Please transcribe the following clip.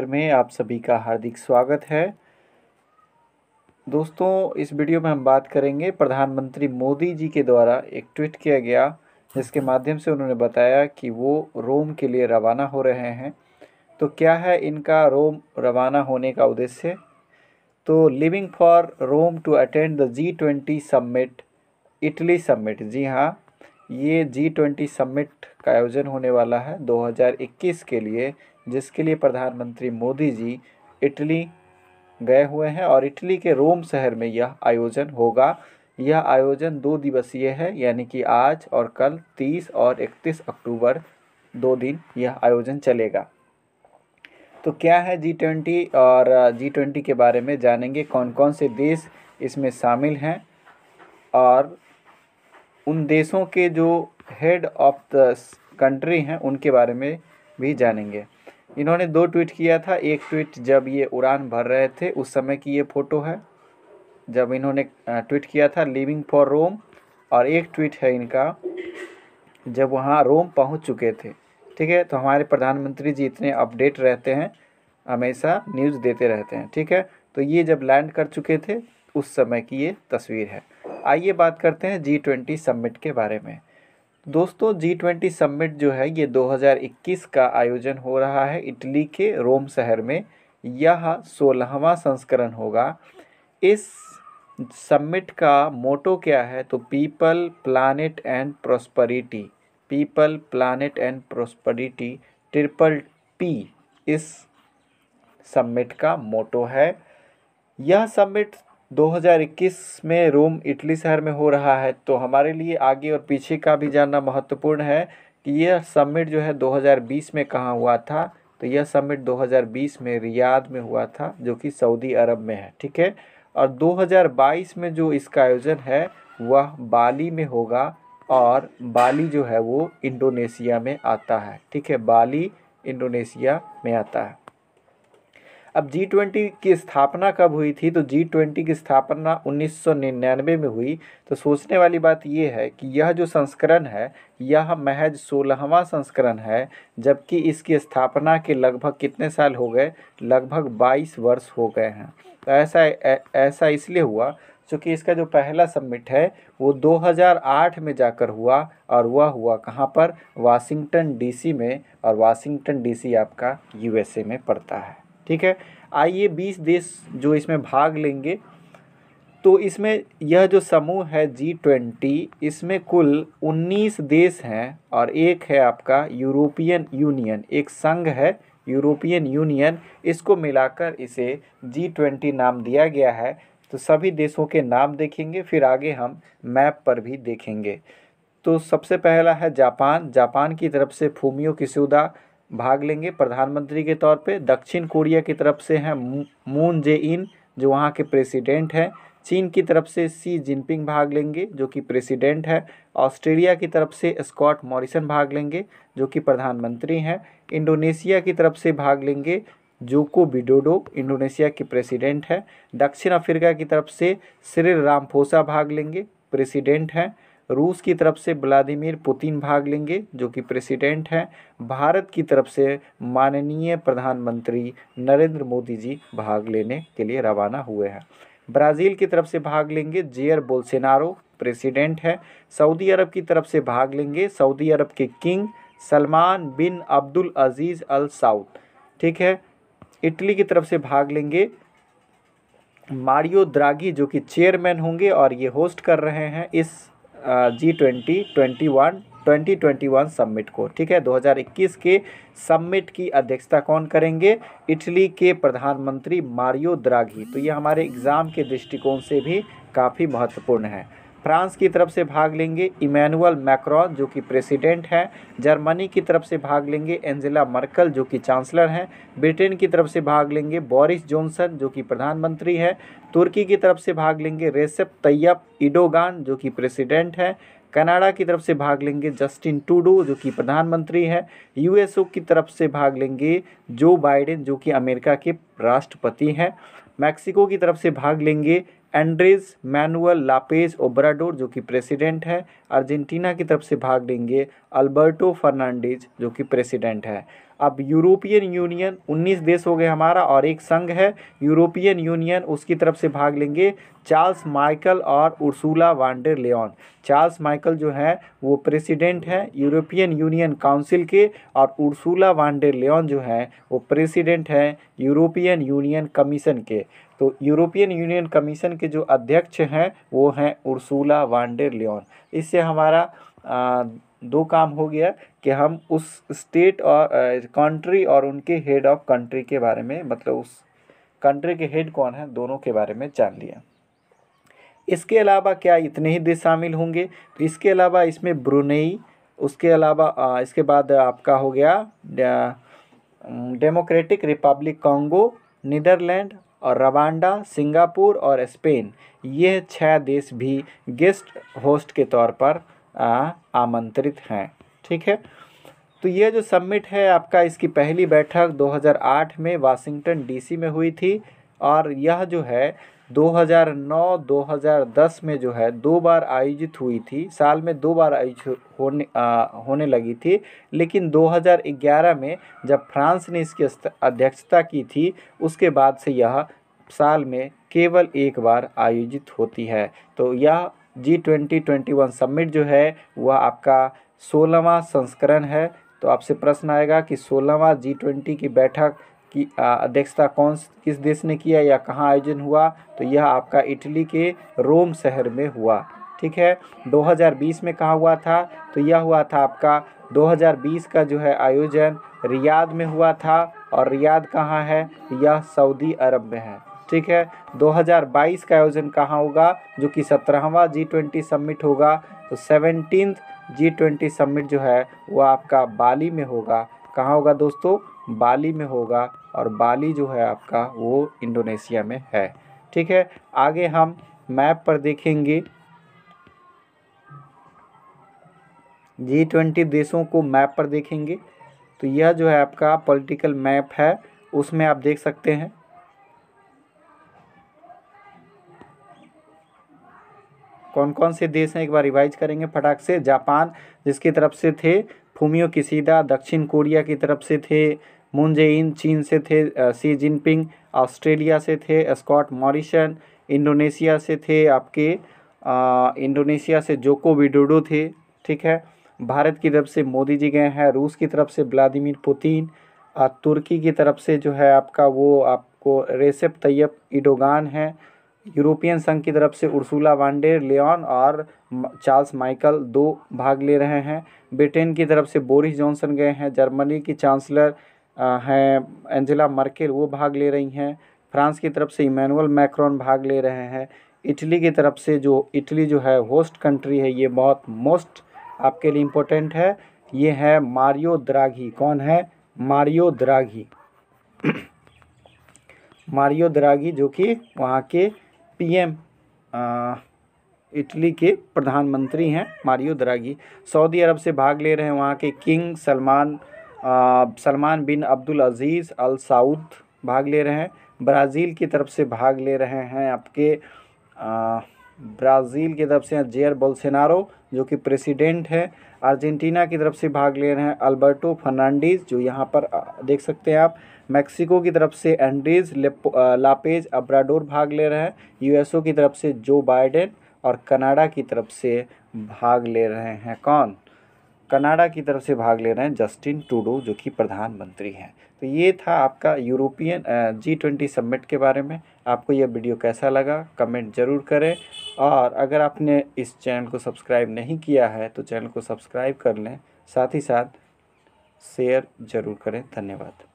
trigger में आप सभी का हार्दिक स्वागत है दोस्तों इस वीडियो में हम बात करेंगे प्रधानमंत्री मोदी जी के द्वारा एक ट्वीट किया गया जिसके माध्यम से उन्होंने बताया कि वो रोम के लिए रवाना हो रहे हैं तो क्या है इनका रोम रवाना होने का उद्देश्य तो leaving for Rome to attend the G twenty summit Italy summit जी हाँ ये जी ट्वेंटी समिट का आयोजन होने वाला है 2021 के लिए जिसके लिए प्रधानमंत्री मोदी जी इटली गए हुए हैं और इटली के रोम शहर में यह आयोजन होगा यह आयोजन दो दिवसीय है यानी कि आज और कल 30 और 31 अक्टूबर दो दिन यह आयोजन चलेगा तो क्या है जी ट्वेंटी और जी ट्वेंटी के बारे में जानेंगे कौन कौन से देश इसमें शामिल हैं और उन देशों के जो हेड ऑफ द कंट्री हैं उनके बारे में भी जानेंगे इन्होंने दो ट्वीट किया था एक ट्वीट जब ये उड़ान भर रहे थे उस समय की ये फ़ोटो है जब इन्होंने ट्वीट किया था लिविंग फॉर रोम और एक ट्वीट है इनका जब वहाँ रोम पहुँच चुके थे ठीक है तो हमारे प्रधानमंत्री जी इतने अपडेट रहते हैं हमेशा न्यूज़ देते रहते हैं ठीक है तो ये जब लैंड कर चुके थे उस समय की ये तस्वीर है आइए बात करते हैं जी ट्वेंटी समिट के बारे में दोस्तों जी ट्वेंटी सम्मिट जो है ये 2021 का आयोजन हो रहा है इटली के रोम शहर में यह सोलहवा संस्करण होगा इस सम्मिट का मोटो क्या है तो people planet and prosperity people planet and prosperity triple P इस सम्मिट का मोटो है यह सम्मिट 2021 में रोम इटली शहर में हो रहा है तो हमारे लिए आगे और पीछे का भी जानना महत्वपूर्ण है कि यह समिट जो है 2020 में कहाँ हुआ था तो यह समिट 2020 में रियाद में हुआ था जो कि सऊदी अरब में है ठीक है और 2022 में जो इसका आयोजन है वह बाली में होगा और बाली जो है वो इंडोनेशिया में आता है ठीक है बाली इंडोनेशिया में आता है अब जी ट्वेंटी की स्थापना कब हुई थी तो जी ट्वेंटी की स्थापना 1999 में हुई तो सोचने वाली बात यह है कि यह जो संस्करण है यह महज सोलहवा संस्करण है जबकि इसकी स्थापना के लगभग कितने साल हो गए लगभग 22 वर्ष हो गए हैं तो ऐसा ऐसा इसलिए हुआ क्योंकि इसका जो पहला सबमिट है वो 2008 में जाकर हुआ और वह हुआ कहाँ पर वाशिंगटन डीसी में और वाशिंगटन डीसी आपका यूएसए में पड़ता है ठीक है आइए बीस देश जो इसमें भाग लेंगे तो इसमें यह जो समूह है जी ट्वेंटी इसमें कुल उन्नीस देश हैं और एक है आपका यूरोपियन यूनियन एक संघ है यूरोपियन यूनियन इसको मिलाकर इसे जी ट्वेंटी नाम दिया गया है तो सभी देशों के नाम देखेंगे फिर आगे हम मैप पर भी देखेंगे तो सबसे पहला है जापान जापान की तरफ से फूमियो किसुदा भाग लेंगे प्रधानमंत्री के तौर पे दक्षिण कोरिया की तरफ से हैं मून जे इन जो वहाँ के प्रेसिडेंट हैं चीन की तरफ से सी जिनपिंग भाग लेंगे जो कि प्रेसिडेंट है ऑस्ट्रेलिया की तरफ से स्कॉट मॉरिसन भाग लेंगे जो कि प्रधानमंत्री हैं इंडोनेशिया की तरफ से भाग लेंगे जोको बिडोडो इंडोनेशिया के प्रेसिडेंट हैं दक्षिण अफ्रीका की तरफ से सिरिल रामफोसा भाग लेंगे प्रेसिडेंट हैं रूस की तरफ से व्लादिमीर पुतिन भाग लेंगे जो कि प्रेसिडेंट हैं भारत की तरफ से माननीय प्रधानमंत्री नरेंद्र मोदी जी भाग लेने के लिए रवाना हुए हैं ब्राज़ील की तरफ से भाग लेंगे जेयर बोल्सेनारो प्रेसिडेंट है सऊदी अरब की तरफ से भाग लेंगे सऊदी अरब के king Salman bin Abdul Aziz Al Saud ठीक है इटली की तरफ से भाग लेंगे मारियो द्रागी जो कि चेयरमैन होंगे और ये होस्ट कर रहे हैं इस G twenty twenty one twenty twenty one summit को ठीक है 2021 के सम्मिट की अध्यक्षता कौन करेंगे इटली के प्रधानमंत्री मारियो द्रागी तो ये हमारे एग्ज़ाम के दृष्टिकोण से भी काफ़ी महत्वपूर्ण है फ्रांस की तरफ से भाग लेंगे इमैनुअल मैक्रॉन जो कि प्रेसिडेंट हैं जर्मनी की तरफ से भाग लेंगे एंजेला मर्कल जो कि चांसलर हैं ब्रिटेन की तरफ से भाग लेंगे बोरिस जॉनसन जो कि प्रधानमंत्री हैं तुर्की की तरफ से भाग लेंगे रेसेप तैयब इडोगान जो कि प्रेसिडेंट हैं कनाडा की तरफ से भाग लेंगे जस्टिन टूडो जो कि प्रधानमंत्री हैं यूएसओ की तरफ से भाग लेंगे जो बाइडेन जो कि अमेरिका के राष्ट्रपति हैं मैक्सिको की तरफ से भाग लेंगे एंड्रेज मैनुअल लापेज ओब्राडोर जो कि प्रेसिडेंट है अर्जेंटीना की तरफ से भाग लेंगे अल्बर्टो फर्नांडीज जो कि प्रेसिडेंट है अब यूरोपियन यूनियन 19 देश हो गए हमारा और एक संघ है यूरोपियन यूनियन उसकी तरफ से भाग लेंगे चार्ल्स माइकल और Ursula von der Leyen Charles Michel जो है वो प्रेसिडेंट हैं यूरोपियन यूनियन काउंसिल के और उर्सूला वांडर लियोन जो हैं वो प्रेसिडेंट हैं यूरोपियन यूनियन कमीशन के तो यूरोपियन यूनियन कमीशन के जो अध्यक्ष हैं वो हैं उर्सूला वांडर लियोन इससे हमारा दो काम हो गया कि हम उस स्टेट और कंट्री और उनके हेड ऑफ कंट्री के बारे में मतलब उस कंट्री के हेड कौन है दोनों के बारे में जान लिया इसके अलावा क्या इतने ही देश शामिल होंगे तो इसके अलावा इसमें ब्रुनेई उसके अलावा इसके बाद आपका हो गया डेमोक्रेटिक रिपब्लिक कॉन्गो नीदरलैंड और रवांडा सिंगापुर और स्पेन ये छह देश भी गेस्ट होस्ट के तौर पर आमंत्रित हैं ठीक है तो ये जो सम्मिट है आपका इसकी पहली बैठक 2008 में वाशिंगटन डीसी में हुई थी और यह जो है 2009-2010 में जो है दो बार आयोजित हुई थी साल में दो बार आयोजित होने आ, होने लगी थी लेकिन 2011 में जब फ्रांस ने इसकी अध्यक्षता की थी उसके बाद से यह साल में केवल एक बार आयोजित होती है तो यह G twenty twenty one summit जो है वह आपका सोलहवा संस्करण है तो आपसे प्रश्न आएगा कि सोलहवा जी ट्वेंटी की बैठक की अध्यक्षता कौन किस देश ने किया या कहाँ आयोजन हुआ तो यह आपका इटली के रोम शहर में हुआ ठीक है 2020 में कहाँ हुआ था तो यह हुआ था आपका 2020 का जो है आयोजन रियाद में हुआ था और रियाद कहाँ है यह सऊदी अरब में है ठीक है 2022 का आयोजन कहाँ होगा जो कि सत्रहवा जी ट्वेंटी सम्मिट होगा तो सेवनटीन जी ट्वेंटी सम्मिट जो है वो आपका बाली में होगा कहाँ होगा दोस्तों बाली में होगा और बाली जो है आपका वो इंडोनेशिया में है ठीक है आगे हम मैप पर देखेंगे जी ट्वेंटी देशों को मैप पर देखेंगे तो यह जो है आपका पॉलिटिकल मैप है उसमें आप देख सकते हैं कौन कौन से देश हैं एक बार रिवाइज करेंगे फटाक से जापान जिसकी तरफ से थे फूमियो किसीदा दक्षिण कोरिया की तरफ से थे मुंजे इन चीन से थे सी जिनपिंग ऑस्ट्रेलिया से थे स्कॉट मॉरिसन इंडोनेशिया से थे आपके इंडोनेशिया से जोको विडोडो थे ठीक है भारत की तरफ से मोदी जी गए हैं रूस की तरफ से व्लादिमिर पुतिन तुर्की की तरफ से जो है आपका वो आपको रेसेप तैयब इडोगान है यूरोपियन संघ की तरफ से उर्सूला वांडेर लियोन और चार्ल्स माइकल दो भाग ले रहे हैं ब्रिटेन की तरफ से बोरिस जॉनसन गए हैं जर्मनी की चांसलर हैं एंजेला मर्केल वो भाग ले रही हैं फ्रांस की तरफ से इमैनुअल मैक्रॉन भाग ले रहे हैं इटली की तरफ से जो इटली जो है होस्ट कंट्री है ये बहुत मोस्ट आपके लिए इम्पोर्टेंट है ये है मारियो द्राघी कौन है मारियो द्राघी मारियो द्राघी जो कि वहाँ के पीएम इटली के प्रधानमंत्री हैं मारियो दरागी सऊदी अरब से भाग ले रहे हैं वहाँ के king Salman Salman bin Abdul Aziz Al Saud भाग ले रहे हैं ब्राज़ील की तरफ से भाग ले रहे हैं आपके ब्राज़ील की तरफ से जेयर बोलसेनारो जो कि प्रेसिडेंट है अर्जेंटीना की तरफ से भाग ले रहे हैं अल्बर्टो फर्नांडीज़ जो यहाँ पर देख सकते हैं आप मैक्सिको की तरफ से एंड्रीज लापेज अब्राडोर भाग ले रहे हैं यूएसओ की तरफ से जो बाइडेन और कनाडा की तरफ से भाग ले रहे हैं कौन कनाडा की तरफ से भाग ले रहे हैं जस्टिन टूडो जो कि प्रधानमंत्री हैं तो ये था आपका यूरोपियन जी ट्वेंटी सबमिट के बारे में आपको यह वीडियो कैसा लगा कमेंट ज़रूर करें और अगर आपने इस चैनल को सब्सक्राइब नहीं किया है तो चैनल को सब्सक्राइब कर लें साथ ही साथ शेयर ज़रूर करें धन्यवाद